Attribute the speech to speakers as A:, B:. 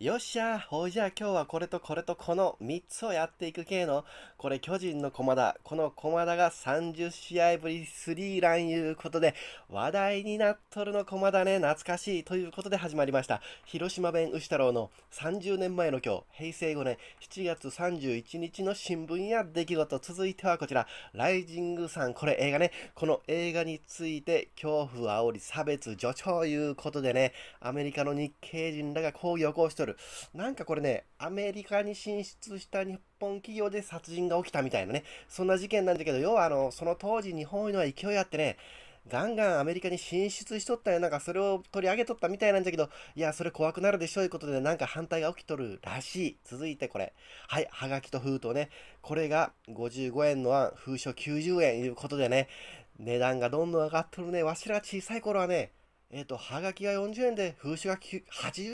A: よっしゃほいじゃあ今日はこれとこれとこの3つをやっていく系の、これ巨人の駒田。この駒田が30試合ぶりスリーランいうことで、話題になっとるの駒田ね、懐かしいということで始まりました。広島弁牛太郎の30年前の今日、平成5年7月31日の新聞や出来事。続いてはこちら、ライジングさん、これ映画ね。この映画について、恐怖、煽り、差別、助長いうことでね、アメリカの日系人らが抗議を起こしとる。る。なんかこれね、アメリカに進出した日本企業で殺人が起きたみたいなね、そんな事件なんだけど、要はあの、その当時日本のは勢いあってね、ガンガンアメリカに進出しとったよ。なんかそれを取り上げとったみたいなんだけど、いや、それ怖くなるでしょういうことで、なんか反対が起きとるらしい。続いてこれ。はい、はがきと封筒ね。これが55円の案、封書90円いうことでね、値段がどんどん上がっとるね。わしら小さい頃はね、えっ、ー、と、はがきが40円で、風書が80